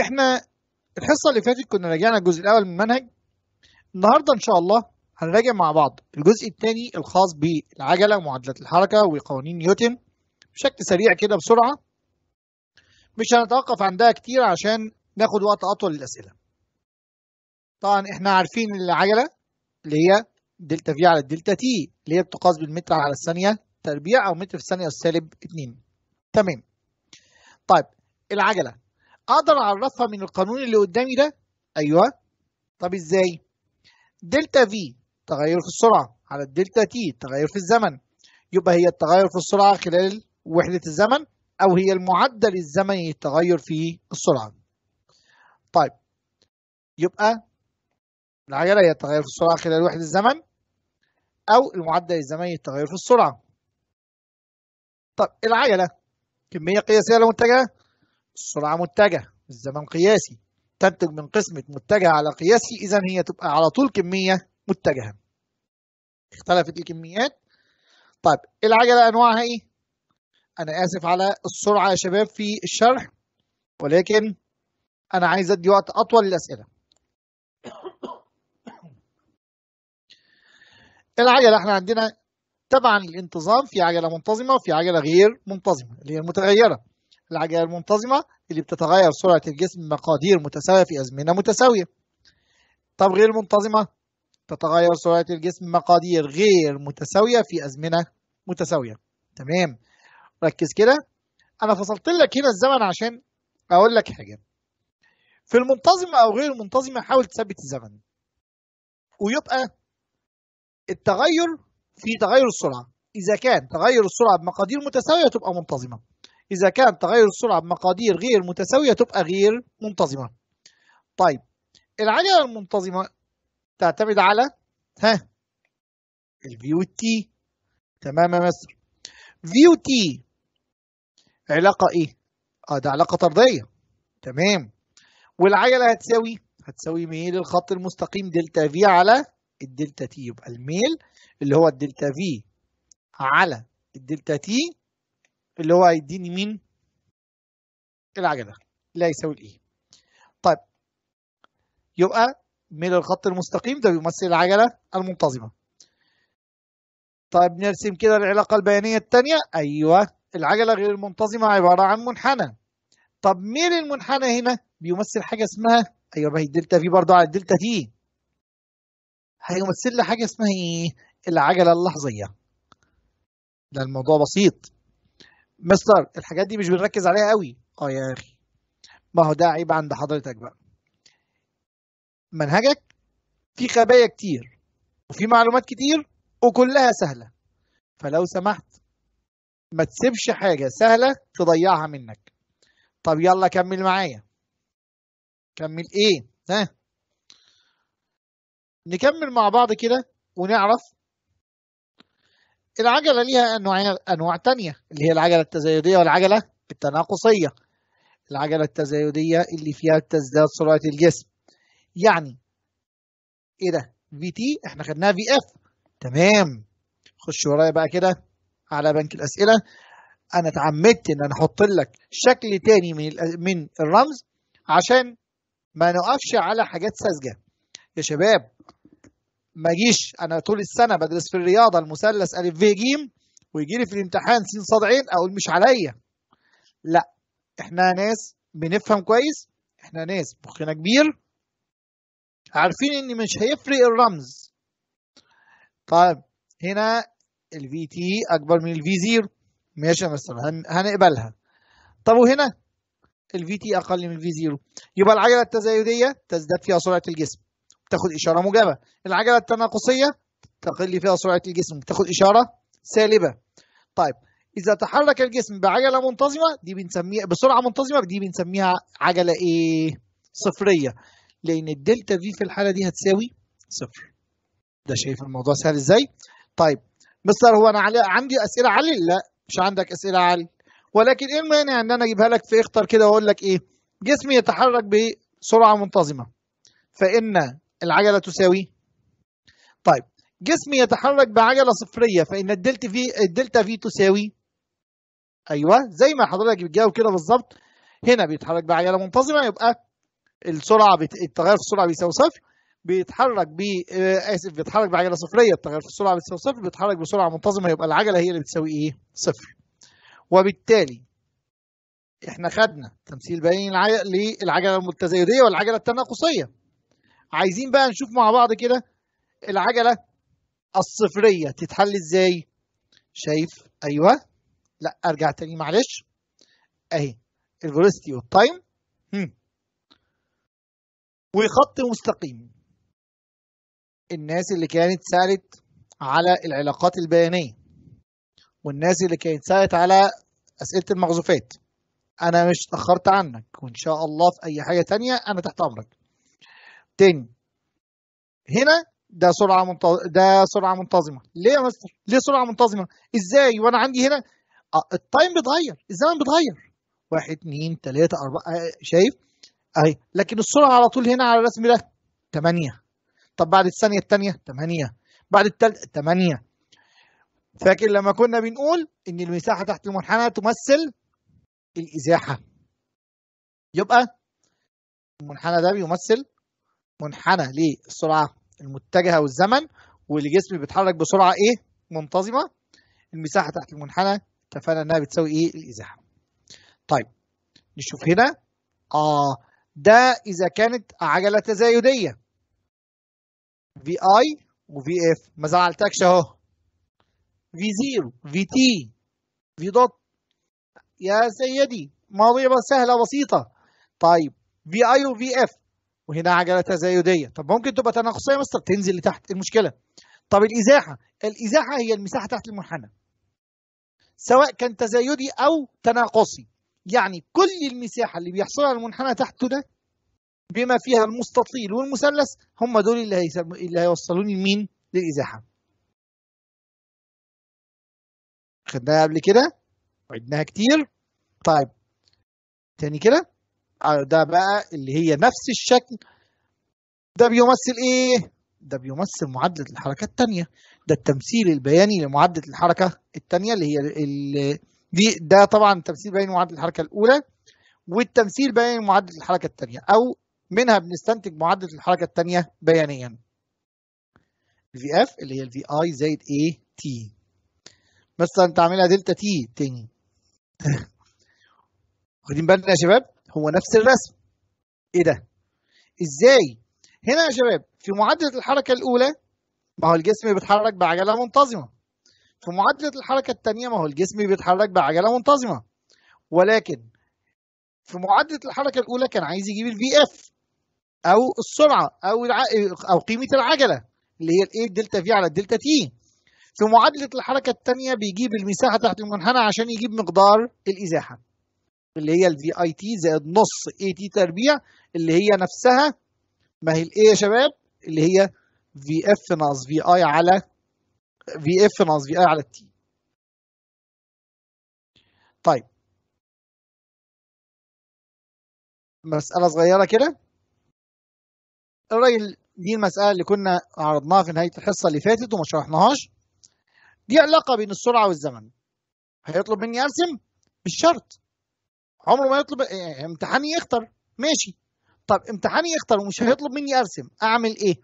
احنا الحصه اللي فاتت كنا راجعنا الجزء الاول من المنهج النهارده ان شاء الله هنراجع مع بعض الجزء الثاني الخاص بالعجله ومعادلات الحركه وقوانين نيوتن بشكل سريع كده بسرعه مش هنتوقف عندها كتير عشان ناخد وقت اطول للاسئله طبعا احنا عارفين العجله اللي هي دلتا في على الدلتا تي اللي هي بتقاس بالمتر على الثانيه تربيع او متر في الثانيه السالب 2 تمام طيب العجله اقدر اعرفها من القانون اللي قدامي ده ايوه طب ازاي دلتا في تغير في السرعه على الدلتا تي تغير في الزمن يبقى هي التغير في السرعه خلال وحده الزمن او هي المعدل الزمني للتغير في السرعه طيب يبقى العجله هي التغير في السرعه خلال وحده الزمن او المعدل الزمني للتغير في السرعه طب العجله كميه قياسيه لمنتجها السرعة متجه الزمن قياسي تنتج من قسمة متجه على قياسي إذا هي تبقى على طول كمية متجهة اختلفت الكميات طيب إيه العجلة أنواعها إيه؟ أنا آسف على السرعة يا شباب في الشرح ولكن أنا عايز أدي وقت أطول للأسئلة إيه العجلة احنا عندنا تبعا للانتظام في عجلة منتظمة وفي عجلة غير منتظمة اللي هي المتغيرة العجله المنتظمه اللي بتتغير سرعه الجسم بمقادير متساويه في ازمنه متساويه طب غير منتظمه تتغير سرعه الجسم بمقادير غير متساويه في ازمنه متساويه تمام ركز كده انا فصلت لك هنا الزمن عشان اقول لك حاجه في المنتظمه او غير المنتظمه حاول تثبت الزمن ويبقى التغير في تغير السرعه اذا كان تغير السرعه بمقادير متساويه تبقى منتظمه إذا كان تغير السرعة بمقادير غير متساوية تبقى غير منتظمة طيب العجلة المنتظمة تعتمد على ها الفي و تي تمام يا مستر في و تي علاقة ايه؟ اه ده علاقة طردية تمام والعجلة هتساوي هتساوي ميل الخط المستقيم دلتا في على الدلتا تي يبقى الميل اللي هو الدلتا في على الدلتا تي اللي هو هيديني مين العجله لا يساوي الايه طيب يبقى ميل الخط المستقيم ده بيمثل العجله المنتظمه طيب نرسم كده العلاقه البيانيه الثانيه ايوه العجله غير المنتظمه عباره عن منحنى طب ميل المنحنى هنا بيمثل حاجه اسمها ايوه ما هي الدلتا في برضه على الدلتا في هيمثل لي حاجه اسمها ايه العجله اللحظيه ده الموضوع بسيط مستر الحاجات دي مش بنركز عليها قوي اه يا اخي ما هو ده عيب عند حضرتك بقى منهجك في خبايا كتير وفي معلومات كتير وكلها سهله فلو سمحت ما تسيبش حاجه سهله تضيعها منك طب يلا كمل معايا كمل ايه ها نكمل مع بعض كده ونعرف العجلة ليها أنواع أنواع تانية اللي هي العجلة التزايدية والعجلة التناقصية العجلة التزايدية اللي فيها تزداد سرعة الجسم يعني إيه ده في تي إحنا خدناها في إف تمام خش ورايا بقى كده على بنك الأسئلة أنا اتعمدت إن أنا أحط لك شكل تاني من من الرمز عشان ما نقفش على حاجات ساذجة يا شباب ما اجيش انا طول السنه بدرس في الرياضه المثلث الف في ج ويجي لي في الامتحان س ص ع اقول مش عليا لا احنا ناس بنفهم كويس احنا ناس مخنا كبير عارفين ان مش هيفرق الرمز طيب هنا في تي اكبر من في زيرو ماشي يا مستر هنقبلها طب وهنا في تي اقل من في زيرو يبقى العجله التزايديه تزداد فيها سرعه الجسم تاخد إشارة موجبة العجلة التناقصية تقل فيها سرعة الجسم تاخد إشارة سالبة طيب إذا تحرك الجسم بعجلة منتظمة دي بنسميها بسرعة منتظمة دي بنسميها عجلة إيه صفرية لأن الدلتا في في الحالة دي هتساوي صفر ده شايف الموضوع سهل إزاي طيب مستر هو أنا عندي أسئلة علي لا مش عندك أسئلة علي ولكن ايه المانع ان انا اجيبها لك في اختر كده واقول لك ايه جسمي يتحرك بسرعه منتظمه فان العجلة تساوي طيب جسمي يتحرك بعجلة صفرية فإن الدلتا في الدلتا في تساوي أيوه زي ما حضرتك بتجاوب كده بالظبط هنا بيتحرك بعجلة منتظمة يبقى السرعة بت... التغير في السرعة بيساوي صفر بيتحرك ب آه، آسف بيتحرك بعجلة صفرية التغير في السرعة بيساوي صفر بيتحرك بسرعة منتظمة يبقى العجلة هي اللي بتساوي إيه؟ صفر وبالتالي احنا خدنا تمثيل بين للعجله المتزايديه والعجله التناقصيه عايزين بقى نشوف مع بعض كده العجله الصفريه تتحل ازاي شايف ايوه لا ارجع تاني معلش اهي الفلوستي والتايم وخط مستقيم الناس اللي كانت سالت على العلاقات البيانيه والناس اللي كانت سالت على اسئله المغزوفات انا مش اتاخرت عنك وان شاء الله في اي حاجه تانية انا تحت امرك تاني هنا ده سرعه منتظمه ده سرعه منتظمه ليه يا مستر ليه سرعه منتظمه ازاي وانا عندي هنا آه، التايم بيتغير الزمن بيتغير 1 2 3 4 شايف أهي لكن السرعة على طول هنا على الرسم ده 8 طب بعد الثانية الثانية 8 بعد الثالثة 8 فاكر لما كنا بنقول إن المساحة تحت المنحنى تمثل الإزاحة يبقى المنحنى ده بيمثل منحنى للسرعه المتجهه والزمن والجسم بيتحرك بسرعه ايه منتظمه المساحه تحت المنحنى اتفقنا انها بتساوي ايه الازاحه طيب نشوف هنا اه ده اذا كانت عجله تزايديه في اي وفي اف ما زعلتكش اهو في زيرو في تي في دوت يا سيدي مواضيع سهله بسيطه طيب في اي وفي اف وهنا عجله تزايديه طب ممكن تبقى تناقصيه مستر تنزل لتحت إيه المشكله طب الازاحه الازاحه هي المساحه تحت المنحنى سواء كان تزايدي او تناقصي يعني كل المساحه اللي بيحصلها المنحنى تحته ده بما فيها المستطيل والمثلث هم دول اللي هيسم... اللي هيوصلوني لمين للازاحه خدناها قبل كده عدناها كتير طيب تاني كده آه، ده بقى اللي هي نفس الشكل ده بيمثل ايه؟ ده بيمثل معادلة الحركة الثانية ده التمثيل البياني لمعادلة الحركة الثانية اللي هي ال... دي ده طبعا تمثيل بياني معادلة الحركة الأولى والتمثيل بياني معادلة الحركة الثانية أو منها بنستنتج معادلة الحركة الثانية بيانيا في اف اللي هي الفي اي زائد اي تي مثلا تعملها دلتا تي تاني واخدين بالنا يا شباب هو نفس الرسم ايه ده ازاي هنا يا شباب في معادله الحركه الاولى ما هو الجسم بيتحرك بعجله منتظمه في معادله الحركه الثانيه ما هو الجسم بيتحرك بعجله منتظمه ولكن في معادله الحركه الاولى كان عايز يجيب الفي اف او السرعه او الع... او قيمه العجله اللي هي الايه دلتا في على الدلتا تي في معادله الحركه الثانيه بيجيب المساحه تحت المنحنى عشان يجيب مقدار الازاحه اللي هي الفي اي تي زائد نص اي تي تربيع اللي هي نفسها ما هي الايه يا شباب اللي هي في اف ناقص في اي على في اف ناقص في اي على التي طيب مسألة صغيرة كده الراجل دي المسألة اللي كنا عرضناها في نهاية الحصة اللي فاتت وما شرحناهاش دي علاقة بين السرعة والزمن هيطلب مني أرسم بالشرط عمره ما يطلب إيه، إيه، امتحاني يخطر ماشي طب امتحاني يخطر ومش هيطلب مني ارسم اعمل ايه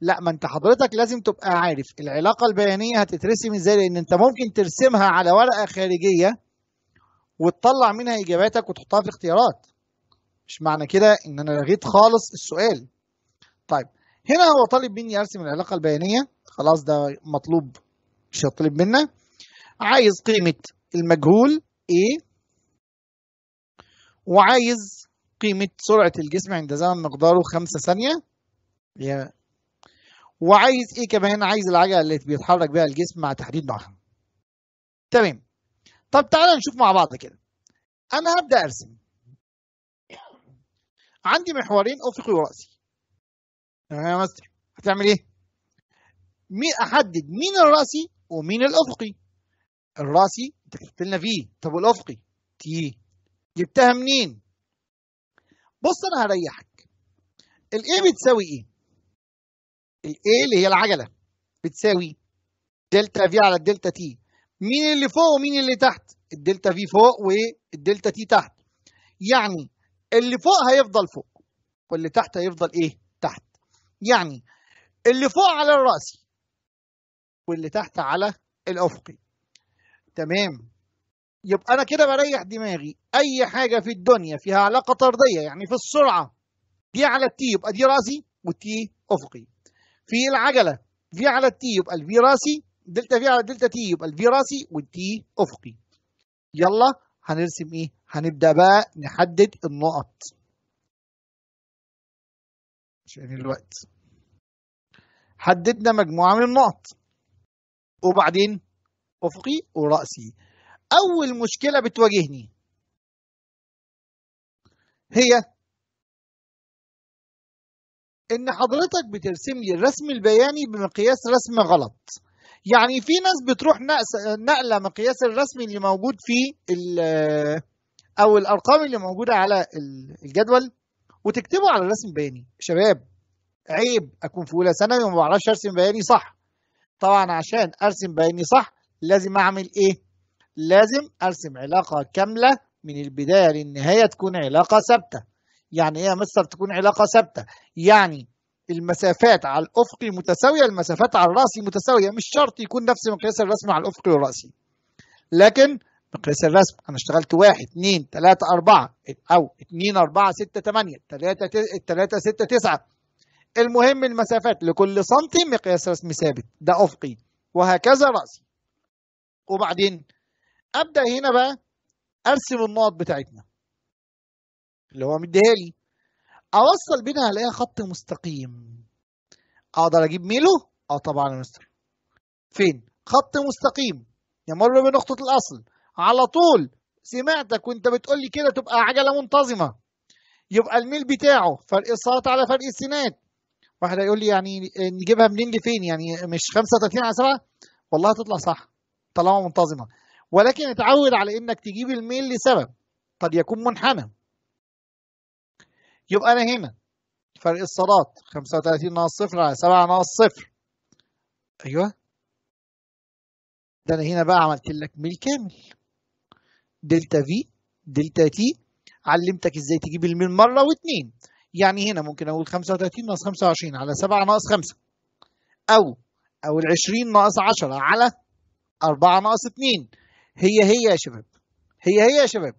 لا ما انت حضرتك لازم تبقى عارف العلاقه البيانيه هتترسم ازاي لان انت ممكن ترسمها على ورقه خارجيه وتطلع منها اجاباتك وتحطها في اختيارات مش معنى كده ان انا لغيت خالص السؤال طيب هنا هو طالب مني ارسم العلاقه البيانيه خلاص ده مطلوب مش هيطلب منا عايز قيمه المجهول ايه وعايز قيمة سرعة الجسم عند زمن مقداره خمسة ثانية وعايز ايه كمان عايز العجلة اللي بيتحرك بيها الجسم مع تحديد نوعها تمام طب تعالى نشوف مع بعض كده انا هبدأ ارسم عندي محورين افقي ورأسي تمام يا مستر هتعمل ايه مين احدد مين الرأسي ومين الافقي الرأسي انت كتبت لنا فيه طب والافقي تي جبتها منين بص انا هريحك الاي بتساوي ايه الاي اللي هي العجله بتساوي دلتا في على الدلتا تي مين اللي فوق ومين اللي تحت الدلتا في فوق والدلتا تي تحت يعني اللي فوق هيفضل فوق واللي تحت هيفضل ايه تحت يعني اللي فوق على الراسي واللي تحت على الافقي تمام يبقى انا كده بريح دماغي اي حاجه في الدنيا فيها علاقه طرديه يعني في السرعه دي على التي يبقى دي راسي والتي افقي في العجله في على التي يبقى الفي راسي دلتا في على دلتا تي يبقى الفي راسي والتي افقي يلا هنرسم ايه هنبدا بقى نحدد النقط عشان الوقت حددنا مجموعه من النقط وبعدين افقي وراسي اول مشكله بتواجهني هي ان حضرتك بترسم لي الرسم البياني بمقياس رسم غلط يعني في ناس بتروح نقله مقياس الرسم اللي موجود فيه او الارقام اللي موجوده على الجدول وتكتبه على الرسم البياني شباب عيب اكون في اولى ثانوي وما بعرفش ارسم بياني صح طبعا عشان ارسم بياني صح لازم اعمل ايه لازم ارسم علاقه كامله من البدايه للنهايه تكون علاقه ثابته يعني ايه يا مستر تكون علاقه ثابته يعني المسافات على الافقي متساويه المسافات على الراسي متساويه مش شرط يكون نفس مقياس الرسم على الافقي والراسي لكن مقياس الرسم انا اشتغلت 1 2 3 4 او 2 4 6 8 3 3 6 9 المهم المسافات لكل سنتي مقياس رسمي ثابت ده افقي وهكذا راسي وبعدين ابدا هنا بقى ارسم النقط بتاعتنا اللي هو مديها لي اوصل بينها الاقيها خط مستقيم اقدر اجيب ميله اه طبعا يا مستر فين خط مستقيم يمر بنقطه الاصل على طول سمعتك وانت بتقول لي كده تبقى عجله منتظمه يبقى الميل بتاعه فرق الساعات على فرق السينات واحد هيقول لي يعني نجيبها منين لفين يعني مش 35 على 7 والله هتطلع صح طالما منتظمه ولكن اتعود على انك تجيب الميل لسبب قد يكون منحنى يبقى انا هنا فرق الصادات 35 ناقص صفر على 7 ناقص صفر ايوه ده انا هنا بقى عملت لك ميل كامل دلتا في دلتا تي علمتك ازاي تجيب الميل مره واثنين يعني هنا ممكن اقول 35 ناقص 25 على 7 ناقص 5 او او ال 20 ناقص 10 على 4 ناقص 2 هي هي يا شباب هي هي يا شباب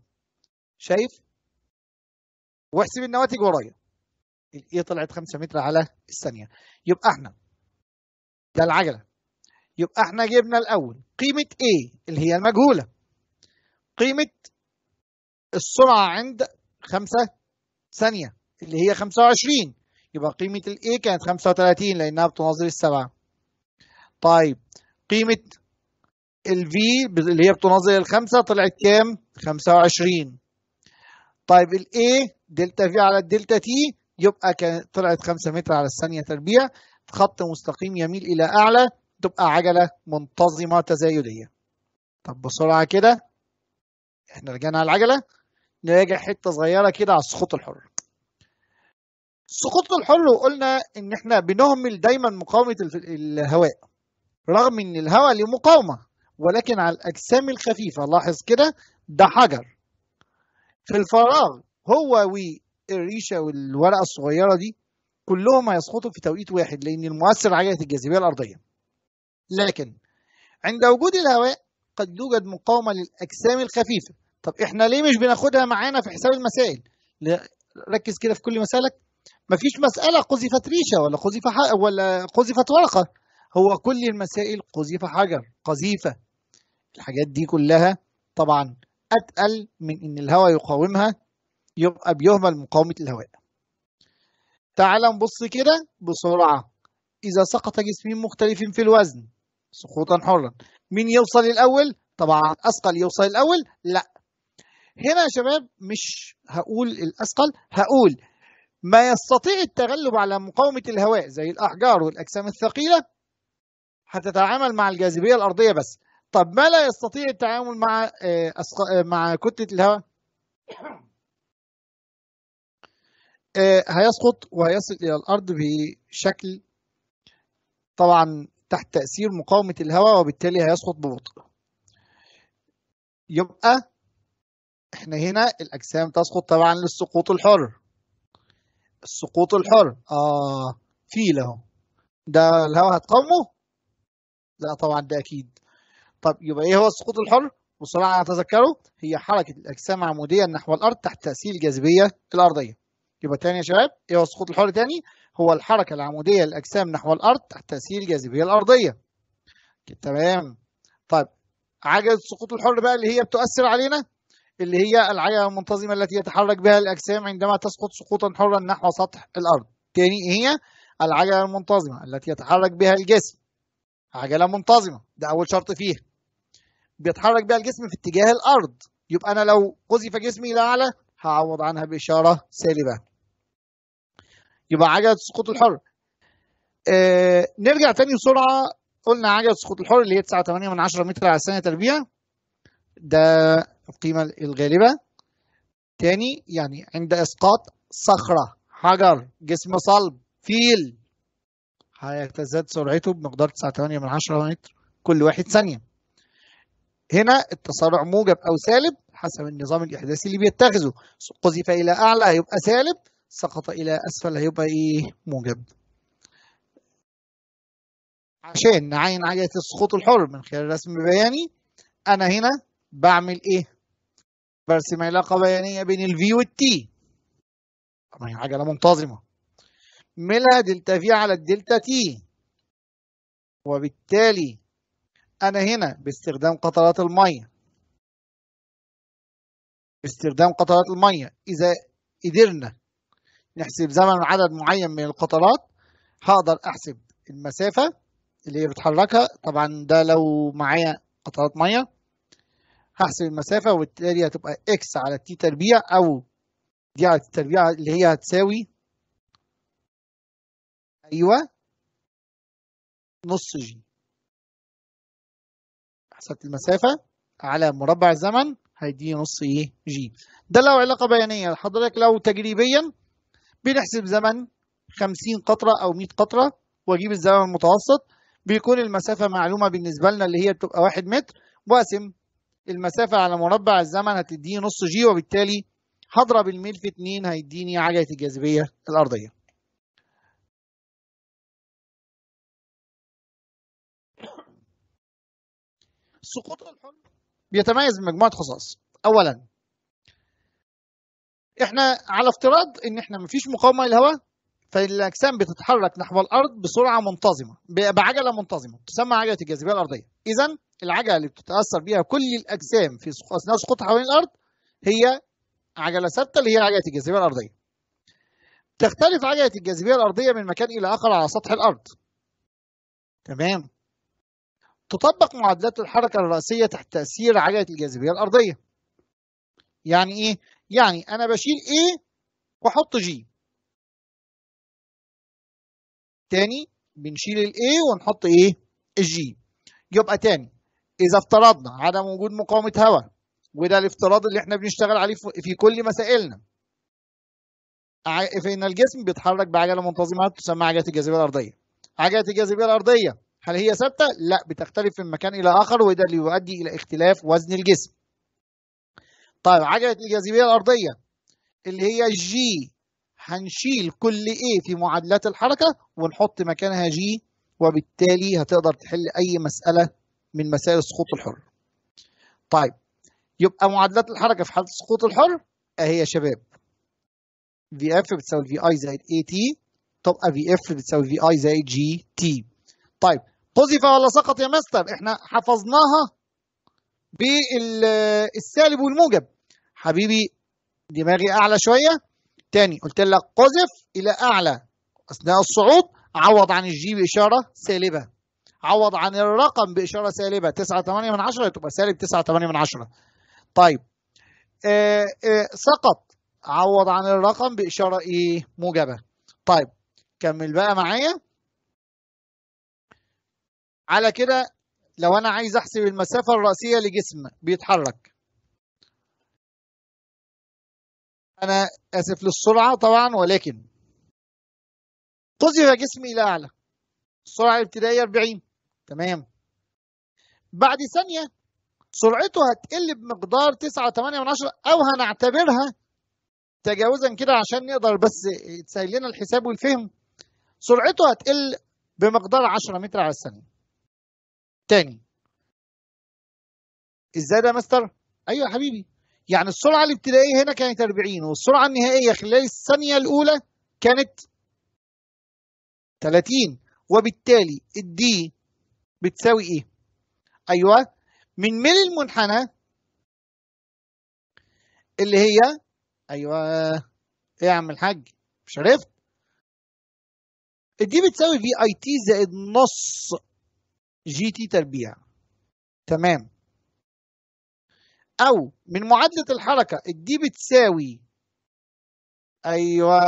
شايف واحسب النواتج ورايا الايه طلعت 5 متر على الثانيه يبقى احنا ده العجله يبقى احنا جبنا الاول قيمه ايه اللي هي المجهوله قيمه السرعه عند 5 ثانيه اللي هي 25 يبقى قيمه الايه كانت 35 لانها بتناظر السبعه طيب قيمه الفي اللي هي بتنظر الخمسة طلعت كام 25 طيب الاي دلتا في على الدلتا تي يبقى طلعت 5 متر على الثانية تربيع خط مستقيم يميل إلى أعلى تبقى عجلة منتظمة تزايدية طب بسرعة كده احنا رجعنا على العجلة نراجع حتة صغيرة كده على السقوط الحر السقوط الحر وقلنا ان احنا بنهمل دايما مقاومة الهواء رغم ان الهواء له مقاومة ولكن على الأجسام الخفيفة لاحظ كده ده حجر في الفراغ هو والريشة والورقة الصغيرة دي كلهم هيسقطوا في توقيت واحد لأن المؤثر عجلة الجاذبية الأرضية لكن عند وجود الهواء قد يوجد مقاومة للأجسام الخفيفة طب احنا ليه مش بناخدها معانا في حساب المسائل ركز كده في كل ما مفيش مسألة قذفت ريشة ولا قذف ولا قذفت ورقة هو كل المسائل قذف حجر قذيفة الحاجات دي كلها طبعا اتقل من ان الهواء يقاومها يبقى بيهمل مقاومه الهواء تعال نبص كده بسرعه اذا سقط جسمين مختلفين في الوزن سقوطا حرا مين يوصل الاول طبعا اثقل يوصل الاول لا هنا يا شباب مش هقول الاثقل هقول ما يستطيع التغلب على مقاومه الهواء زي الاحجار والاجسام الثقيله هتتعامل مع الجاذبيه الارضيه بس طب ما لا يستطيع التعامل مع آه، آه، مع كتلة الهواء آه، هيسقط وهيصل إلى الأرض بشكل طبعا تحت تأثير مقاومة الهواء وبالتالي هيسقط ببطء يبقى احنا هنا الأجسام تسقط طبعا للسقوط الحر السقوط الحر آه في له ده الهواء هتقاومه لا طبعا ده أكيد طب يبقى ايه هو السقوط الحر بسرعه اتذكره هي حركه الاجسام عموديا نحو الارض تحت تاثير الجاذبيه الارضيه يبقى تاني يا شباب ايه هو السقوط الحر تاني هو الحركه العموديه للاجسام نحو الارض تحت تاثير الجاذبيه الارضيه تمام طيب عجله السقوط الحر بقى اللي هي بتؤثر علينا اللي هي العجله المنتظمه التي يتحرك بها الاجسام عندما تسقط سقوطا حرا نحو سطح الارض تاني هي العجله المنتظمه التي يتحرك بها الجسم عجله منتظمه ده اول شرط فيها بيتحرك بيها الجسم في اتجاه الارض يبقى انا لو قذف جسمي لاعلى هعوض عنها باشاره سالبه يبقى عجله السقوط الحر آه نرجع تاني بسرعه قلنا عجله السقوط الحر اللي هي 9.8 من 10 متر على الثانيه تربيع ده القيمه الغالبه تاني يعني عند اسقاط صخره حجر جسم صلب فيل هيتزاد سرعته بمقدار 9.8 من 10 متر كل واحد ثانيه هنا التسارع موجب أو سالب حسب النظام الإحداثي اللي بيتخذه قذف إلى أعلى هيبقى سالب سقط إلى أسفل هيبقى إيه موجب عشان نعين عجلة السقوط الحر من خلال رسم بياني أنا هنا بعمل إيه؟ برسم علاقة بيانية بين ال V وال T طبعا عجلة منتظمة ملها دلتا V على الدلتا T وبالتالي أنا هنا باستخدام قطرات المية باستخدام قطرات المية إذا قدرنا نحسب زمن عدد معين من القطرات هقدر أحسب المسافة اللي هي بتحركها طبعا ده لو معايا قطرات مية هحسب المسافة وبالتالي هتبقى إكس على تي تربيع أو دي على تي تربيع اللي هي هتساوي أيوه نص جي مسافة المسافة على مربع الزمن هيديني نص ايه جي ده لو علاقة بيانية حضرتك لو تجريبيا بنحسب زمن 50 قطرة أو 100 قطرة وأجيب الزمن المتوسط بيكون المسافة معلومة بالنسبة لنا اللي هي بتبقى 1 متر وأقسم المسافة على مربع الزمن هتديني نص جي وبالتالي هضرب الميل في 2 هيديني عجلة الجاذبية الأرضية سقوط الحلم بيتميز بمجموعه خصائص اولا احنا على افتراض ان احنا مفيش مقاومه للهواء فالاجسام بتتحرك نحو الارض بسرعه منتظمه بعجله منتظمه تسمى عجله الجاذبيه الارضيه اذا العجله اللي بتتاثر بها كل الاجسام في اثناء سقوطها حوالين الارض هي عجله ثابته اللي هي عجله الجاذبيه الارضيه تختلف عجله الجاذبيه الارضيه من مكان الى اخر على سطح الارض تمام تطبق معادلات الحركة الرأسية تحت تأثير عجلة الجاذبية الأرضية يعني إيه؟ يعني أنا بشيل A وأحط G تاني بنشيل الـ A ونحط إيه؟ الجي يبقى تاني إذا افترضنا عدم وجود مقاومة هواء وده الافتراض اللي احنا بنشتغل عليه في كل مسائلنا فإن الجسم بيتحرك بعجلة منتظمة تسمى عجلة الجاذبية الأرضية عجلة الجاذبية الأرضية هل هي ثابته؟ لا بتختلف من مكان الى اخر وده اللي يؤدي الى اختلاف وزن الجسم. طيب عجله الجاذبيه الارضيه اللي هي جي هنشيل كل ايه في معادلات الحركه ونحط مكانها جي وبالتالي هتقدر تحل اي مساله من مسائل السقوط الحر. طيب يبقى معادلات الحركه في حاله السقوط الحر اهي يا شباب في اف بتساوي في اي زائد اي تي تبقى في اف بتساوي في اي زائد جي تي. طيب قذف ولا سقط يا مستر احنا حفظناها بالسالب والموجب حبيبي دماغي اعلى شويه تاني قلت لك قذف الى اعلى اثناء الصعود عوض عن الجي باشاره سالبه عوض عن الرقم باشاره سالبه 9 8 من 10 تبقى سالب 9 8 من 10 طيب آآ آه، آآ آه، سقط عوض عن الرقم باشاره ايه موجبه طيب كمل بقى معايا على كده لو انا عايز احسب المسافه الراسيه لجسم بيتحرك انا اسف للسرعه طبعا ولكن قذف جسمي الى اعلى السرعه الابتدائيه 40 تمام بعد ثانيه سرعته هتقل بمقدار 9.8 او هنعتبرها تجاوزا كده عشان نقدر بس يتسهل لنا الحساب والفهم سرعته هتقل بمقدار 10 متر على الثانيه تاني ازاي ده يا مستر ايوه يا حبيبي يعني السرعه الابتدائيه هنا كانت 40 والسرعه النهائيه خلال الثانيه الاولى كانت 30 وبالتالي الدي بتساوي ايه ايوه من ميل المنحنى اللي هي ايوه ايه يا عم الحاج مش عرفت الدي بتساوي في اي تي زائد نص جي تي تربيع تمام او من معادله الحركه الدي بتساوي ايوه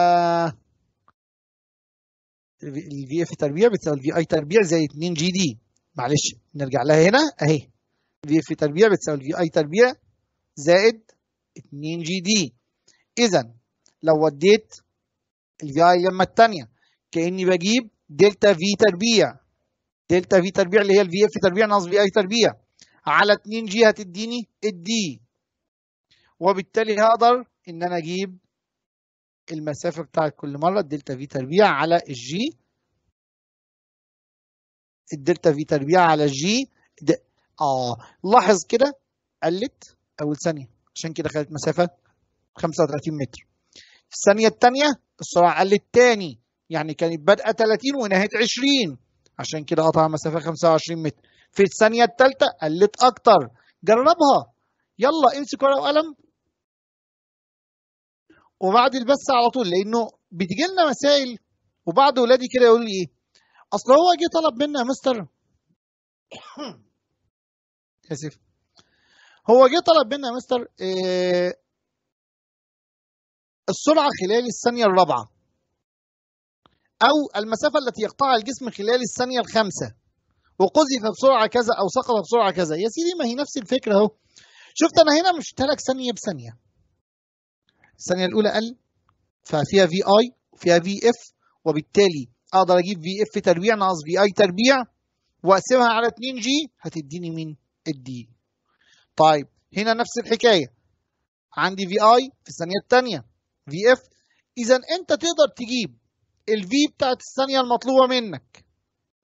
الفي اف تربيع بتساوي الفي اي تربيع زي 2 جي دي معلش نرجع لها هنا اهي الفي اف تربيع بتساوي الفي اي تربيع زائد 2 جي دي اذا لو وديت الفي اي لما الثانيه كاني بجيب دلتا في تربيع دلتا في تربيع اللي هي الفي اف تربيع ناقص في اي تربيع على 2 جي هتديني الدي وبالتالي هقدر ان انا اجيب المسافه بتاعت كل مره الدلتا في تربيع على الجي الدلتا في تربيع على الجي اه لاحظ كده قلت اول ثانيه عشان كده خدت مسافه 35 متر في الثانيه الثانيه السرعه قلت تاني يعني كانت بادئه 30 ونهايه 20 عشان كده قطع مسافه 25 متر في الثانيه الثالثه قلت اكتر جربها يلا امسك ورقه وقلم وبعد البث على طول لانه بتجي لنا مسائل وبعد ولادي كده يقول لي ايه اصل هو جه طلب منا يا مستر اسف هو جه طلب منا يا مستر إيه السرعه خلال الثانيه الرابعه أو المسافة التي يقطعها الجسم خلال الثانية الخامسة وقذف بسرعة كذا أو سقط بسرعة كذا يا سيدي ما هي نفس الفكرة أهو شفت أنا هنا مش لك ثانية بثانية الثانية الأولى قل ففيها في أي وفيها في إف وبالتالي أقدر أجيب في إف تربيع ناقص في أي تربيع وأقسمها على 2 جي هتديني مين؟ الدي طيب هنا نفس الحكاية عندي في أي في الثانية الثانية في إف إذا أنت تقدر تجيب الفي بتاعت الثانيه المطلوبه منك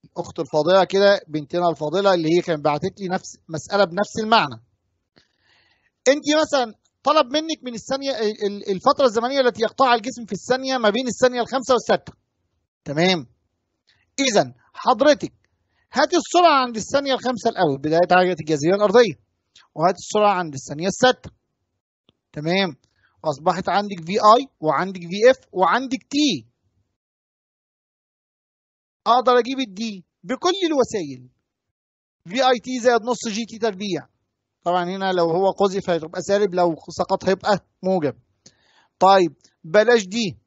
الاخت الفاضله كده بنتنا الفاضله اللي هي كانت بعتت لي نفس مساله بنفس المعنى انت مثلا طلب منك من الثانيه الفتره الزمنيه التي يقطعها الجسم في الثانيه ما بين الثانيه الخامسه والسادسه تمام اذا حضرتك هاتي السرعه عند الثانيه الخامسه الاول بدايه حركه الجاذبيه الارضيه وهاتي السرعه عند الثانيه السادسه تمام اصبحت عندك في اي وعندك في اف وعندك تي اقدر اجيب الدي بكل الوسائل في اي تي زائد نص جي تي تربيع طبعا هنا لو هو قذف هيبقى سالب لو سقط هيبقى موجب طيب بلاش دي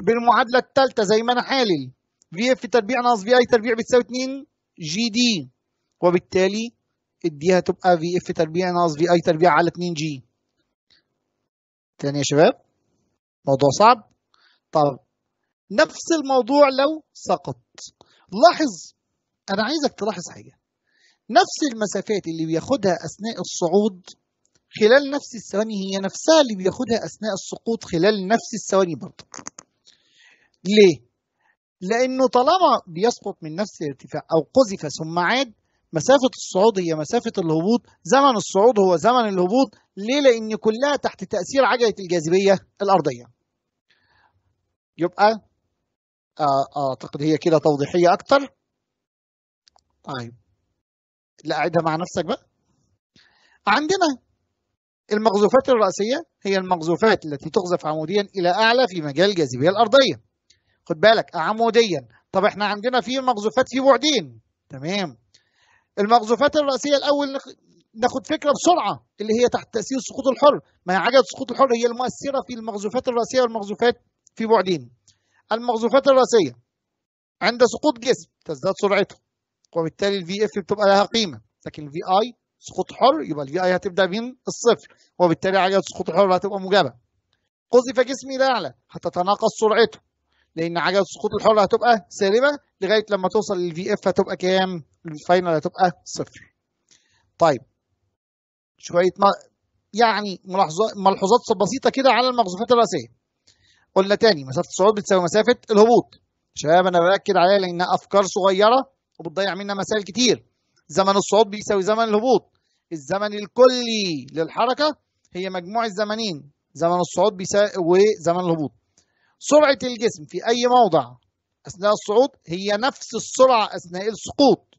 بالمعادله الثالثه زي ما انا حالل في اف تربيع ناقص في اي تربيع بتساوي 2 جي دي وبالتالي الدي هتبقى في اف تربيع ناقص في اي تربيع على 2 جي تاني يا شباب موضوع صعب طب نفس الموضوع لو سقط لاحظ انا عايزك تلاحظ حاجه نفس المسافات اللي بياخدها اثناء الصعود خلال نفس الثواني هي نفسها اللي بياخدها اثناء السقوط خلال نفس الثواني برضه ليه لانه طالما بيسقط من نفس الارتفاع او قذف ثم عاد مسافة الصعود هي مسافة الهبوط زمن الصعود هو زمن الهبوط ليه لأن كلها تحت تأثير عجلة الجاذبية الأرضية يبقى آه، اعتقد هي كده توضيحيه اكتر طيب لا اعدها مع نفسك بقى عندنا المقذوفات الرأسية هي المقذوفات التي تقذف عموديا إلى أعلى في مجال الجاذبية الأرضية خد بالك عموديا طب احنا عندنا في مقذوفات في بعدين تمام المقذوفات الرأسية الأول ناخد فكرة بسرعة اللي هي تحت تأثير السقوط الحر ما هي عجلة السقوط الحر هي المؤثرة في المقذوفات الرأسية والمقذوفات في بعدين المغزوفات الراسية عند سقوط جسم تزداد سرعته وبالتالي الفي اف بتبقى لها قيمة لكن الفي اي سقوط حر يبقى الفي اي هتبدا من الصفر وبالتالي عجله سقوط الحر هتبقى موجبه قذف جسمي إلى اعلى هتتناقص سرعته لان عجله سقوط الحر هتبقى سالبه لغايه لما توصل للفي اف هتبقى كام الفاينل هتبقى صفر طيب شويه ما يعني ملاحظات بسيطه كده على المقذوفات الرأسية. قلنا تاني مسافه الصعود بتساوي مسافه الهبوط شباب انا باكد عليها لانها افكار صغيره وبتضيع منها مسائل كتير زمن الصعود بيساوي زمن الهبوط الزمن الكلي للحركه هي مجموع الزمنين زمن الصعود وزمن الهبوط سرعه الجسم في اي موضع اثناء الصعود هي نفس السرعه اثناء السقوط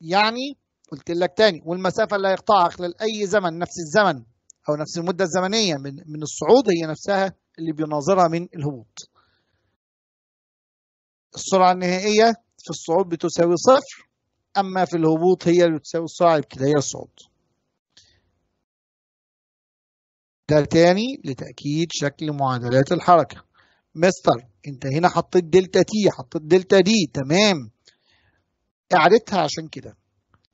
يعني قلت لك تاني والمسافه اللي هيقطعها خلال اي زمن نفس الزمن او نفس المده الزمنيه من من الصعود هي نفسها اللي بيناظرها من الهبوط السرعة النهائية في الصعود بتساوي صفر أما في الهبوط هي اللي بتساوي السرعة الابتدائية الصعود ده تاني لتأكيد شكل معادلات الحركة مستر انت هنا حطيت دلتا تي حطيت دلتا دي تمام قعدتها عشان كده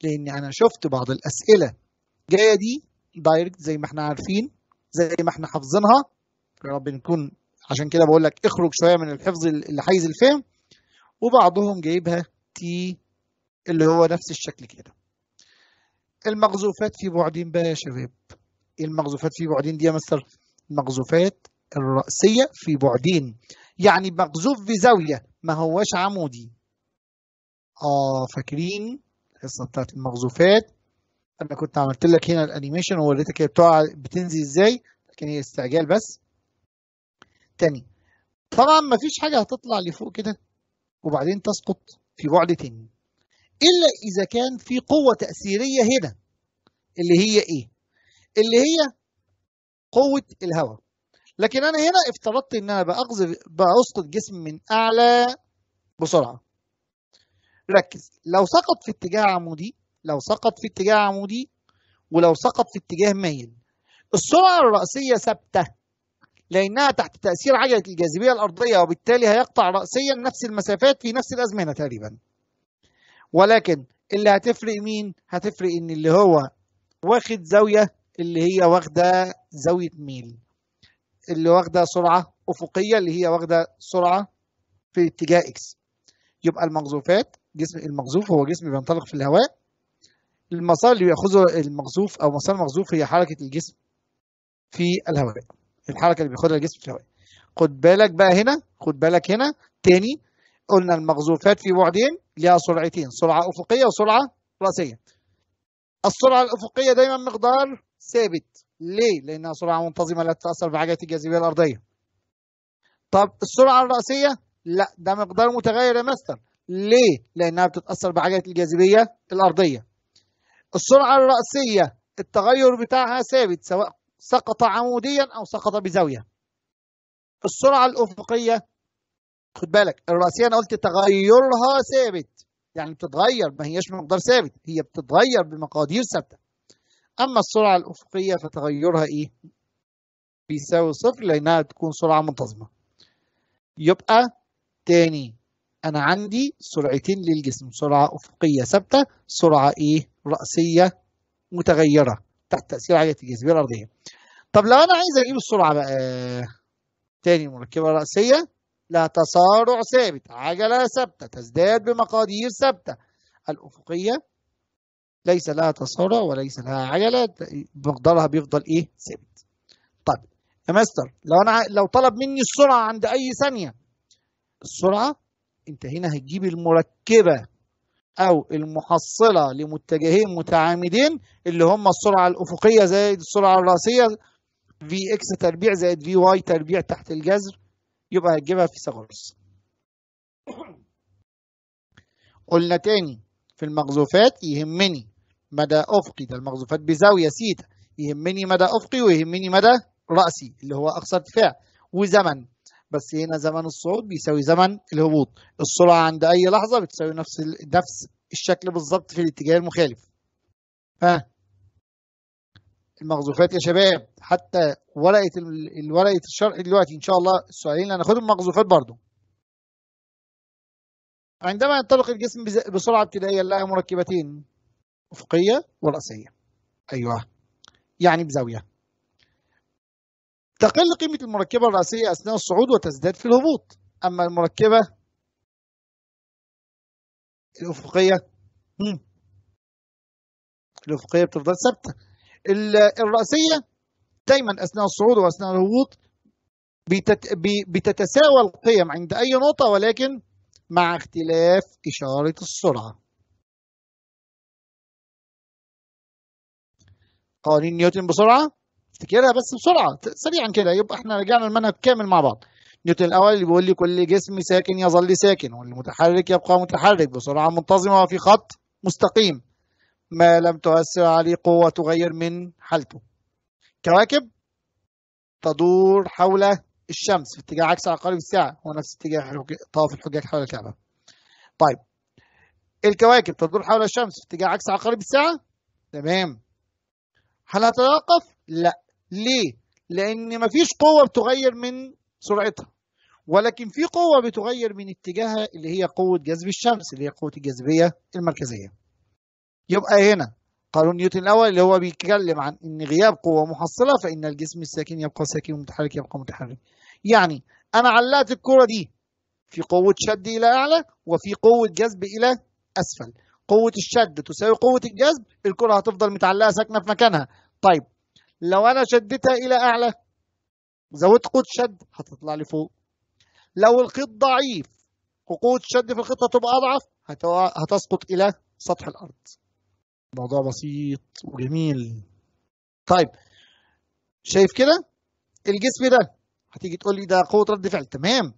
لان انا شفت بعض الاسئله جايه دي دايركت زي ما احنا عارفين زي ما احنا حافظينها يا رب نكون عشان كده بقول لك اخرج شويه من الحفظ اللي حيز الفهم وبعضهم جايبها تي اللي هو نفس الشكل كده المغزوفات في بعدين بقى يا شباب المغزوفات في بعدين دي يا مستر المغزوفات الرأسية في بعدين يعني مغزوف بزاوية ما هواش عمودي اه فاكرين الحصة بتاعت المغزوفات انا كنت عملت لك هنا الانيميشن ووريتك هي بتقع بتنزل ازاي لكن هي استعجال بس الثاني طبعا ما فيش حاجة هتطلع لفوق كده وبعدين تسقط في بعد تاني إلا إذا كان في قوة تأثيرية هنا اللي هي إيه؟ اللي هي قوة الهواء لكن أنا هنا افترضت إن أنا بأخذ بأسقط جسم من أعلى بسرعة ركز لو سقط في اتجاه عمودي لو سقط في اتجاه عمودي ولو سقط في اتجاه مايل السرعة الرأسية ثابتة لأنها تحت تأثير عجلة الجاذبية الأرضية وبالتالي هيقطع رأسيا نفس المسافات في نفس الأزمنة تقريبا ولكن اللي هتفرق مين؟ هتفرق إن اللي هو واخد زاوية اللي هي واخدة زاوية ميل اللي واخدة سرعة أفقية اللي هي واخدة سرعة في اتجاه إكس يبقى المقذوفات جسم المقذوف هو جسم بينطلق في الهواء المسار اللي بياخذه المقذوف او مسار المقذوف هي حركه الجسم في الهواء الحركه اللي بياخدها الجسم في الشهوائي خد بالك بقى هنا خد بالك هنا تاني قلنا المغزوفات في بعدين ليها سرعتين سرعه افقيه وسرعه راسيه السرعه الافقيه دايما مقدار ثابت ليه لانها سرعه منتظمه لا تتاثر بحاجات الجاذبيه الارضيه طب السرعه الراسيه لا ده مقدار متغير يا مستر ليه لانها بتتاثر بحاجات الجاذبيه الارضيه السرعه الراسيه التغير بتاعها ثابت سواء سقط عموديا أو سقط بزاوية السرعة الأفقية خد بالك الرأسية أنا قلت تغيرها ثابت يعني بتتغير ما هيش مقدار ثابت هي بتتغير بمقادير ثابتة أما السرعة الأفقية فتغيرها إيه بيساوي صفر لأنها تكون سرعة منتظمة يبقى تاني أنا عندي سرعتين للجسم سرعة أفقية ثابتة سرعة إيه رأسية متغيرة تحت تاثير عجله الجاذبيه الارضيه طب لو انا عايز اجيب السرعه بقى آه، تاني مركبه راسيه لا تسارع ثابت عجله ثابته تزداد بمقادير ثابته الافقيه ليس لها تسارع وليس لها عجله مقدارها بيفضل ايه ثابت طب يا مستر لو انا لو طلب مني السرعه عند اي ثانيه السرعه انت هنا هتجيب المركبه او المحصله لمتجهين متعامدين اللي هم السرعه الافقيه زائد السرعه الراسيه في اكس تربيع زائد في واي تربيع تحت الجذر يبقى هتجيبها فيثاغورس قلنا تاني في المغزوفات يهمني مدى افقي ده المغزوفات بزاويه سيتا يهمني مدى افقي ويهمني مدى راسي اللي هو اقصى ارتفاع وزمن بس هنا زمن الصعود بيساوي زمن الهبوط السرعه عند اي لحظه بتساوي نفس نفس الشكل بالظبط في الاتجاه المخالف ها المغزوفات يا شباب حتى ورقه ورقه الشرح دلوقتي ان شاء الله السؤالين اللي هناخدهم مغزوفات برضه عندما ينطلق الجسم بسرعه ابتدائيه لها مركبتين افقيه وراسيه ايوه يعني بزاويه تقل قيمة المركبة الرأسية أثناء الصعود وتزداد في الهبوط أما المركبة الأفقية الأفقية بتفضل ثابتة الرأسية دايما أثناء الصعود وأثناء الهبوط بتت... بتتساوى القيم عند أي نقطة ولكن مع اختلاف إشارة السرعة قوانين نيوتن بسرعة افتكرها بس بسرعه سريعا كده يبقى احنا رجعنا المنهج كامل مع بعض نيوتن الاول اللي بيقول لي كل جسم ساكن يظل ساكن والمتحرك يبقى متحرك بسرعه منتظمه وفي خط مستقيم ما لم تؤثر عليه قوه تغير من حالته كواكب تدور حول الشمس في اتجاه عكس عقارب الساعه هو نفس اتجاه طواف الحجاج حول الكعبه طيب الكواكب تدور حول الشمس في اتجاه عكس عقارب الساعه تمام هل هتتوقف لا ليه؟ لأن مفيش قوة بتغير من سرعتها ولكن في قوة بتغير من اتجاهها اللي هي قوة جذب الشمس اللي هي قوة الجاذبية المركزية يبقى هنا قانون نيوتن الأول اللي هو بيتكلم عن إن غياب قوة محصلة فإن الجسم الساكن يبقى ساكن والمتحرك يبقى متحرك يعني أنا علقت الكرة دي في قوة شد إلى أعلى وفي قوة جذب إلى أسفل قوة الشد تساوي قوة الجذب الكرة هتفضل متعلقة ساكنة في مكانها طيب لو انا شدتها الى اعلى زودت قوه شد هتطلع لي فوق لو الخيط ضعيف وقوه الشد في الخيط هتبقى اضعف هتسقط الى سطح الارض موضوع بسيط وجميل طيب شايف كده الجسم ده هتيجي تقول لي ده قوه رد فعل تمام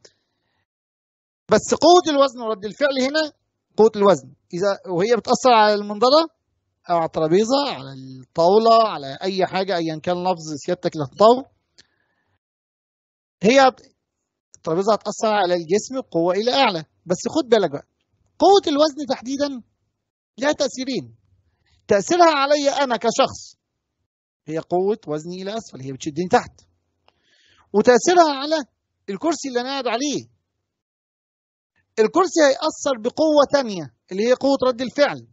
بس قوه الوزن ورد الفعل هنا قوه الوزن اذا وهي بتاثر على المنضده او على الترابيزه على الطاوله على اي حاجه ايا كان لفظ سيادتك للطاوله هي الترابيزه هتاثر على الجسم بقوه الى اعلى بس خد بالك بقى قوه الوزن تحديدا لها تاثيرين تاثيرها علي انا كشخص هي قوه وزني الى اسفل هي بتشدني تحت وتاثيرها على الكرسي اللي انا قاعد عليه الكرسي هيأثر بقوة ثانيه اللي هي قوة رد الفعل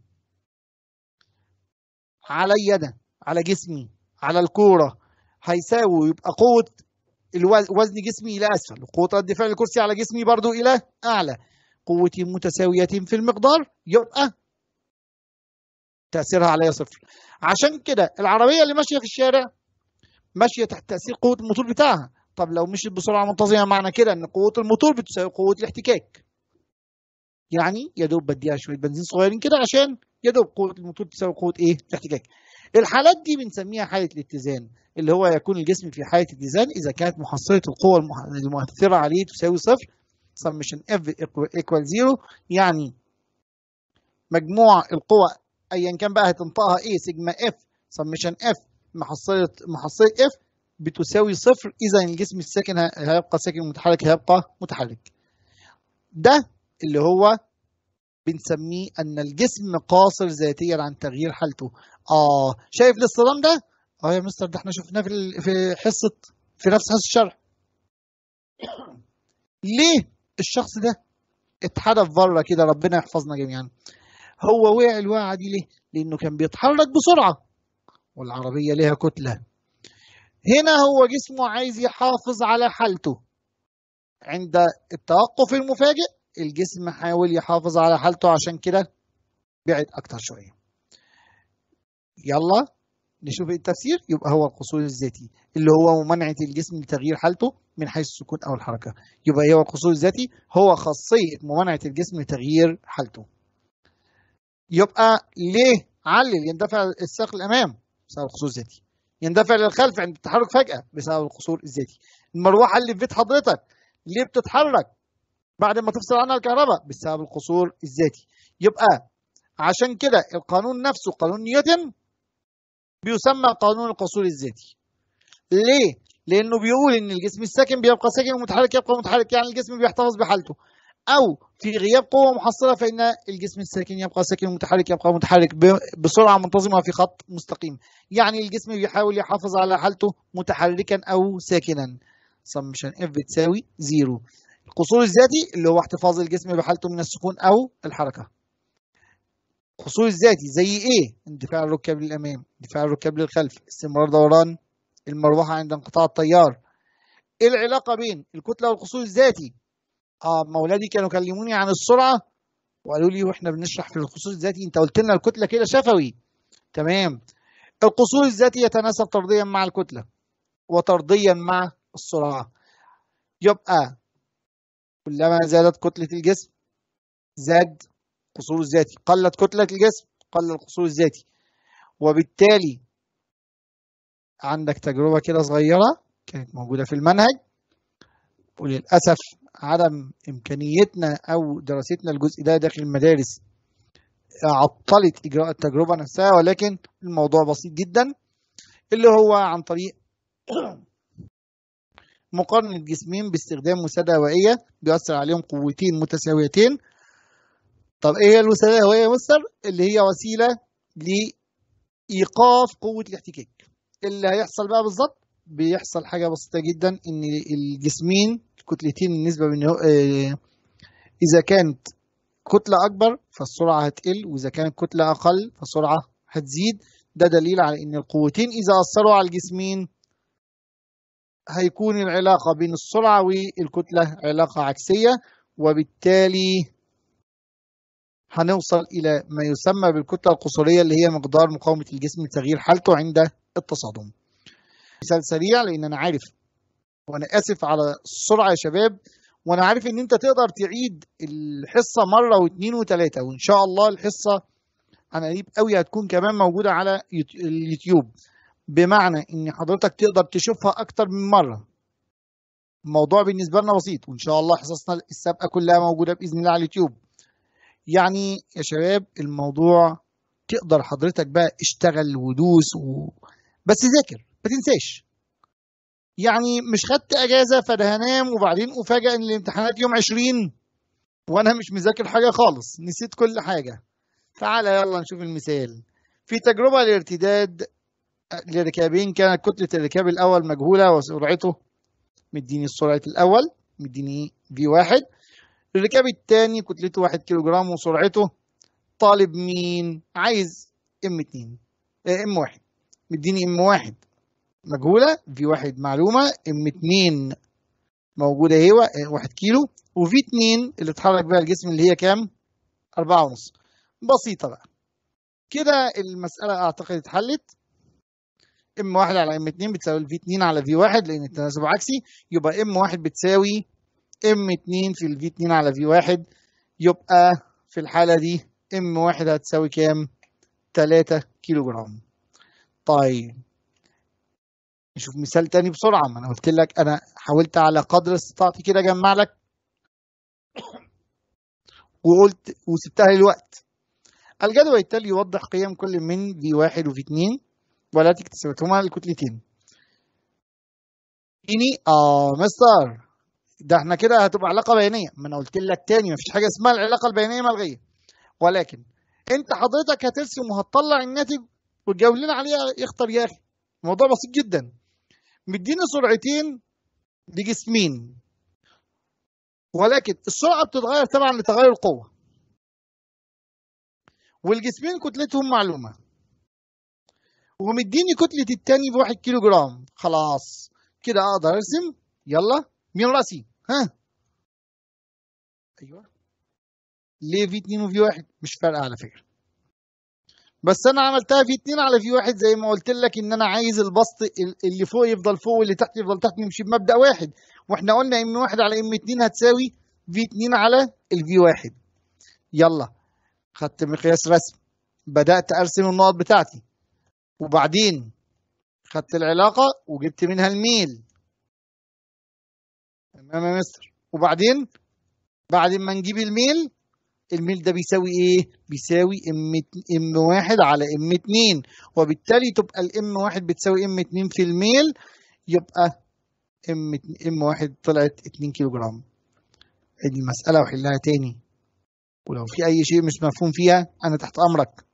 عليا ده على جسمي على الكورة هيساوي يبقى قوة وزن جسمي إلى أسفل وقوة رد فعل الكرسي على جسمي برضو إلى أعلى قوتي متساوية في المقدار يبقى تأثيرها عليا صفر عشان كده العربية اللي ماشية في الشارع ماشية تحت تأثير قوة الموتور بتاعها طب لو مشيت بسرعة منتظمة معنى كده إن قوة الموتور بتساوي قوة الاحتكاك يعني يا دوب بديها شوية بنزين صغيرين كده عشان يا دوب قوه الموتور تساوي قوه ايه؟ الاحتكاك. الحالات دي بنسميها حاله الاتزان اللي هو يكون الجسم في حاله اتزان اذا كانت محصله القوه المؤثره عليه تساوي صفر سمشن اف ايكوال زيرو يعني مجموع القوى ايا كان بقى هتنطقها ايه سيجما اف سمشن اف محصله محصله اف بتساوي صفر اذا الجسم الساكن هيبقى ساكن متحرك هيبقى متحرك ده اللي هو بنسميه ان الجسم قاصر ذاتيا عن تغيير حالته اه شايف الاصطدام ده اه يا مستر ده احنا شفناه في في حصه في نفس حصه الشرح ليه الشخص ده اتحدف بره كده ربنا يحفظنا جميعا هو وقع الوقعه دي ليه لانه كان بيتحرك بسرعه والعربيه ليها كتله هنا هو جسمه عايز يحافظ على حالته عند التوقف المفاجئ الجسم حاول يحافظ على حالته عشان كده بعد اكتر شويه يلا نشوف التفسير يبقى هو القصور الذاتي اللي هو ممانعه الجسم لتغيير حالته من حيث السكون او الحركه يبقى هو القصور الذاتي هو خاصيه ممانعه الجسم لتغيير حالته يبقى ليه علل يندفع الساق الامام بسبب القصور الذاتي يندفع للخلف عند التحرك فجاه بسبب القصور الذاتي المروحه اللي في بيت حضرتك ليه بتتحرك بعد ما تفصل عنها الكهرباء بسبب القصور الذاتي يبقى عشان كده القانون نفسه قانون نيوتن بيسمى قانون القصور الذاتي ليه لانه بيقول ان الجسم الساكن بيبقى ساكن والمتحرك يبقى متحرك يعني الجسم بيحتفظ بحالته او في غياب قوه محصله فان الجسم الساكن يبقى ساكن والمتحرك يبقى متحرك بسرعه منتظمه في خط مستقيم يعني الجسم بيحاول يحافظ على حالته متحركا او ساكنا سمشن اف بتساوي 0 القصور الذاتي اللي هو احتفاظ الجسم بحالته من السكون أو الحركة القصور الذاتي زي إيه؟ اندفاع الركاب للأمام اندفاع الركاب للخلف استمرار دوران المروحة عند انقطاع التيار ايه العلاقه بين الكتله والقصور الذاتي اه ما اولادي كانوا كلموني عن السرعه وقالوا لي واحنا بنشرح في القصور الذاتي انت قلت لنا الكتله كده شفوي تمام القصور الذاتي يتناسب طرديا مع الكتله وطرديا مع السرعه يبقى كلما زادت كتلة الجسم زاد قصور الذاتي قلت كتلة الجسم قل القصور الذاتي وبالتالي عندك تجربة كده صغيرة كانت موجودة في المنهج وللأسف عدم إمكانيتنا أو دراستنا الجزء ده داخل المدارس عطلت إجراء التجربة نفسها ولكن الموضوع بسيط جدا اللي هو عن طريق مقارنة جسمين باستخدام وسادة هوائية بيؤثر عليهم قوتين متساويتين طب ايه هي الوسادة الهوائية يا مستر؟ اللي هي وسيلة لإيقاف قوة الاحتكاك اللي هيحصل بقى بالظبط بيحصل حاجة بسيطة جدا ان الجسمين الكتلتين النسبة بين آه، اذا كانت كتلة أكبر فالسرعة هتقل وإذا كانت كتلة أقل فالسرعة هتزيد ده دليل على ان القوتين اذا اثروا على الجسمين هيكون العلاقة بين السرعة والكتلة علاقة عكسية وبالتالي هنوصل إلى ما يسمى بالكتلة القصوريه اللي هي مقدار مقاومة الجسم لتغيير حالته عند التصادم مثال سريع لأن أنا عارف وأنا آسف على السرعة يا شباب وأنا عارف إن أنت تقدر تعيد الحصة مرة واثنين وثلاثة وإن شاء الله الحصة انا قريب قوي هتكون كمان موجودة على اليوتيوب بمعنى ان حضرتك تقدر تشوفها اكتر من مره الموضوع بالنسبه لنا بسيط وان شاء الله حصصنا السابقه كلها موجوده باذن الله على اليوتيوب يعني يا شباب الموضوع تقدر حضرتك بقى اشتغل ودوس و... بس ذاكر ما تنساش يعني مش خدت اجازه فانا هنام وبعدين افاجئ ان الامتحانات يوم 20 وانا مش مذاكر حاجه خالص نسيت كل حاجه تعالى يلا نشوف المثال في تجربه لارتداد للركابين كانت كتلة الركاب الأول مجهولة وسرعته مديني سرعة الأول مديني في واحد الركاب الثاني كتلته واحد كيلو جرام وسرعته طالب مين عايز ام اتنين آه، ام واحد مديني ام واحد مجهولة في واحد معلومة ام اتنين موجودة اهي آه، واحد كيلو وفي اتنين اللي اتحرك بها الجسم اللي هي كام أربعة ونص بسيطة بقى كده المسألة أعتقد اتحلت ام 1 على ام 2 بتساوي الفي 2 على في 1 لان التناسب عكسي يبقى ام 1 بتساوي ام 2 في الفي 2 على في 1 يبقى في الحاله دي ام 1 هتساوي كام 3 كيلو جرام طيب نشوف مثال تاني بسرعه ما انا قلت لك انا حاولت على قدر استطاعتي كده اجمع لك وقلت وسبتها للوقت الجدول التالي يوضح قيم كل من في 1 وفي 2 ولا هما الكتلتين اني اه مستر ده احنا كده هتبقى علاقه بينيه ما انا قلت لك تاني مفيش حاجه اسمها العلاقه البينيه ملغيه ولكن انت حضرتك هترسم وهتطلع الناتج وتجاوب لنا عليها يختار يا اخي الموضوع بسيط جدا مديني سرعتين لجسمين ولكن السرعه بتتغير طبعا لتغير القوه والجسمين كتلتهم معلومه ومديني كتلة التاني بواحد كيلو جرام خلاص كده اقدر ارسم يلا مين راسي ها ايوه ليه في 2 وفي 1 مش فارقه على فكره بس انا عملتها في 2 على في 1 زي ما قلت لك ان انا عايز البسط اللي فوق يفضل فوق واللي تحت يفضل تحت نمشي بمبدا واحد واحنا قلنا ام 1 على ام 2 هتساوي في 2 على في 1 يلا خدت مقياس رسم بدات ارسم النقط بتاعتي وبعدين خدت العلاقة وجبت منها الميل تمام يا مستر وبعدين بعد ما نجيب الميل الميل ده بيساوي ايه؟ بيساوي ام ام واحد على ام اتنين وبالتالي تبقى الام واحد بتساوي ام اتنين في الميل يبقى ام ام واحد طلعت اتنين كيلو جرام المسألة وحلها تاني ولو في أي شيء مش مفهوم فيها أنا تحت أمرك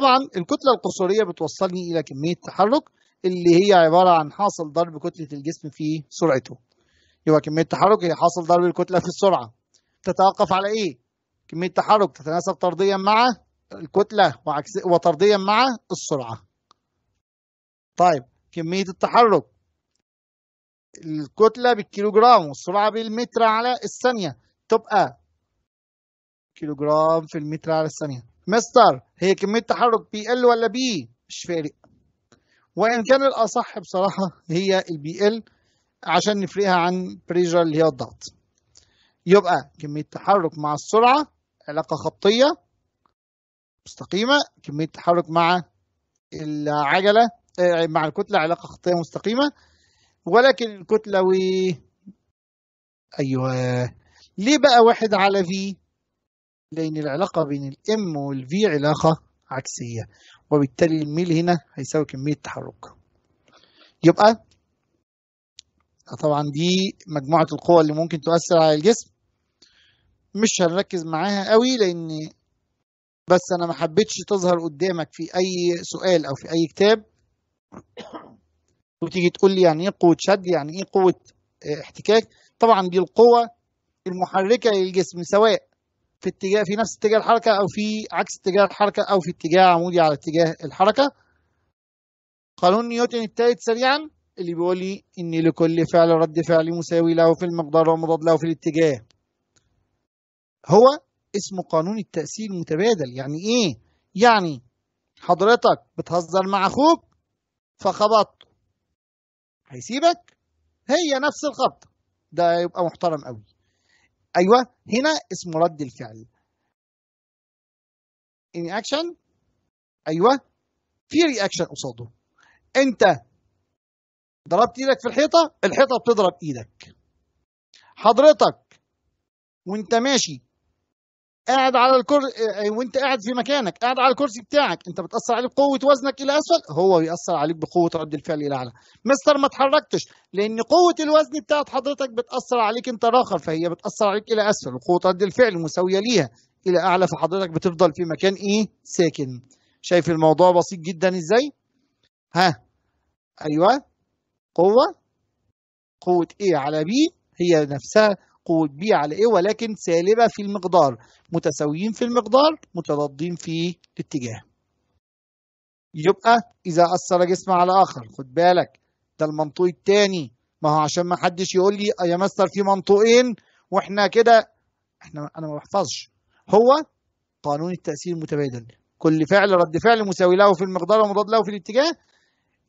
طبعا الكتلة القصورية بتوصلني إلى كمية تحرك اللي هي عبارة عن حاصل ضرب كتلة الجسم في سرعته يبقى كمية التحرك هي حاصل ضرب الكتلة في السرعة تتوقف على إيه؟ كمية التحرك تتناسب طرديا مع الكتلة وعكس وطرديا مع السرعة طيب كمية التحرك الكتلة بالكيلوجرام والسرعة بالمتر على الثانية تبقى كيلوجرام في المتر على الثانية مستر هي كمية تحرك بي ال ولا بي مش فارق وان كان الاصح بصراحة هي البي ال عشان نفرقها عن بريجر اللي هي الضغط يبقى كمية تحرك مع السرعة علاقة خطية مستقيمة كمية تحرك مع العجلة آه، مع الكتلة علاقة خطية مستقيمة ولكن الكتلة و ايوه ليه بقى واحد على في لأن العلاقة بين الام والفي علاقة عكسية وبالتالي الميل هنا هيساوي كمية تحرك يبقى طبعا دي مجموعة القوى اللي ممكن تؤثر على الجسم مش هنركز معاها قوي لأن بس أنا ما حبيتش تظهر قدامك في أي سؤال أو في أي كتاب وتيجي تقول لي يعني إيه قوة شد يعني إيه قوة احتكاك طبعا دي القوة المحركة للجسم سواء في اتجاه في نفس اتجاه الحركه او في عكس اتجاه الحركه او في اتجاه عمودي على اتجاه الحركه قانون نيوتن الثالث سريعا اللي بيقول لي ان لكل فعل رد فعل مساوي له في المقدار ومضاد له في الاتجاه هو اسمه قانون التأثير المتبادل يعني ايه يعني حضرتك بتهزر مع اخوك فخبطته هيسيبك هي نفس الخبطه ده يبقى محترم قوي ايوه هنا اسمه رد الفعل ان اكشن ايوه في رياكشن قصاده انت ضربت ايدك في الحيطه الحيطه بتضرب ايدك حضرتك وانت ماشي قاعد على الكرسي آه، آه، وانت قاعد في مكانك قاعد على الكرسي بتاعك انت بتاثر عليه بقوه وزنك الى اسفل هو بيأثر عليك بقوه رد الفعل الى اعلى مستر ما اتحركتش لان قوه الوزن بتاعت حضرتك بتاثر عليك انت راخر فهي بتاثر عليك الى اسفل وقوه رد الفعل مساويه ليها الى اعلى فحضرتك بتفضل في مكان ايه ساكن شايف الموضوع بسيط جدا ازاي ها ايوه قوه قوه ايه على بي هي نفسها وتبيع على ايه ولكن سالبه في المقدار متساويين في المقدار متضادين في الاتجاه يبقى اذا اثر جسم على اخر خد بالك ده المنطوق الثاني ما هو عشان ما حدش يقول لي يا مستر في منطوقين واحنا كده احنا انا ما بحفظش هو قانون التاثير المتبادل كل فعل رد فعل مساوي له في المقدار ومضاد له في الاتجاه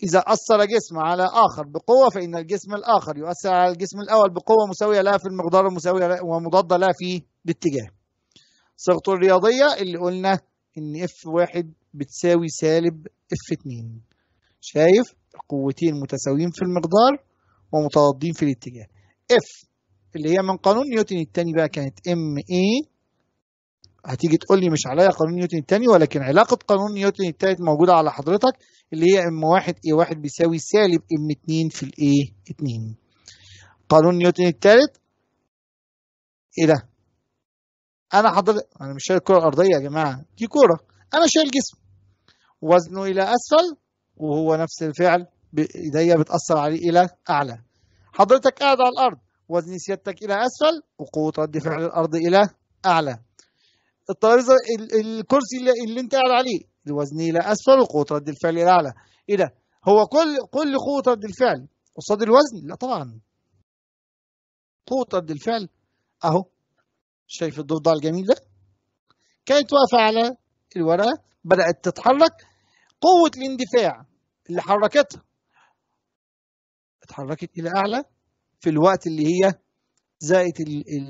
إذا أثر جسم على آخر بقوة فإن الجسم الآخر يؤثر على الجسم الأول بقوة مساوية لها في المقدار المساوية ومضادة لها في الاتجاه صيغته الرياضية اللي قلنا إن اف واحد بتساوي سالب اف اتنين شايف القوتين متساويين في المقدار ومتضادين في الاتجاه اف اللي هي من قانون نيوتن التاني بقى كانت ام اي هتيجي تقول لي مش عليا قانون نيوتن التاني ولكن علاقة قانون نيوتن التالت موجودة على حضرتك اللي هي ام واحد ايه واحد بيساوي سالب ام اتنين في الايه اتنين قانون نيوتن الثالث ايه ده انا حضر انا مش شايل الكره الارضيه يا جماعه دي كره انا شايل جسم وزنه الى اسفل وهو نفس الفعل ايديا بتاثر عليه الى اعلى حضرتك قاعد على الارض وزن سيادتك الى اسفل وقوه رد فعل الارض الى اعلى الترابيزه الكرسي اللي, اللي انت قاعد عليه الوزن الى اسفل وقوه رد الفعل الى اعلى ايه ده هو كل كل قوه رد الفعل قصاد الوزن لا طبعا قوه رد الفعل اهو شايف الضفدع الجميل ده كانت واقفه على الورقه بدات تتحرك قوه الاندفاع اللي حركتها اتحركت الى اعلى في الوقت اللي هي زائد ال ال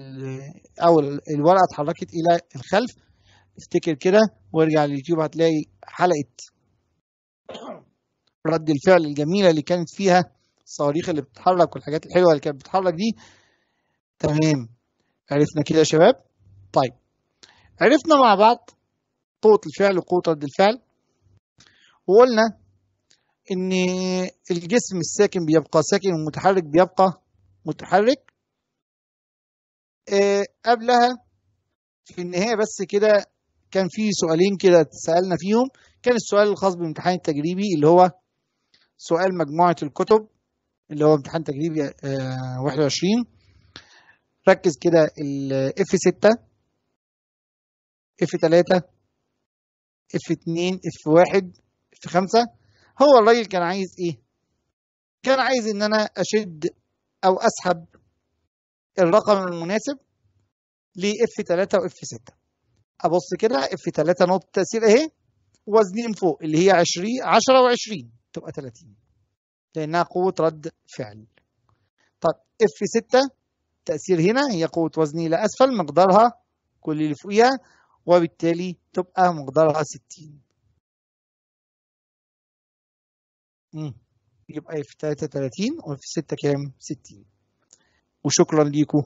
او الورقه اتحركت الى الخلف افتكر كده وارجع لليوتيوب هتلاقي حلقه رد الفعل الجميله اللي كانت فيها الصواريخ اللي بتتحرك والحاجات الحلوه اللي كانت بتتحرك دي تمام عرفنا كده يا شباب طيب عرفنا مع بعض قوه الفعل وقوه رد الفعل وقلنا ان الجسم الساكن بيبقى ساكن والمتحرك بيبقى متحرك آه، قبلها في النهاية بس كده كان في سؤالين كده اتسالنا فيهم كان السؤال الخاص بالامتحان التجريبي اللي هو سؤال مجموعة الكتب اللي هو امتحان تجريبي 21 آه، ركز كده ال F6 F3 F2 F1 F5 هو الراجل كان عايز ايه؟ كان عايز ان انا اشد او اسحب الرقم المناسب ل اف 3 و F6 ابص كده اف 3 نقطة تأثير اهي وزنين فوق اللي هي 20 10 و20 تبقى 30 لانها قوة رد فعل طب اف 6 تأثير هنا هي قوة وزني لاسفل مقدارها كل اللي فوقيها وبالتالي تبقى مقدارها 60 يبقى اف في 33 وفي 6 كام 60 وشكرا ليكم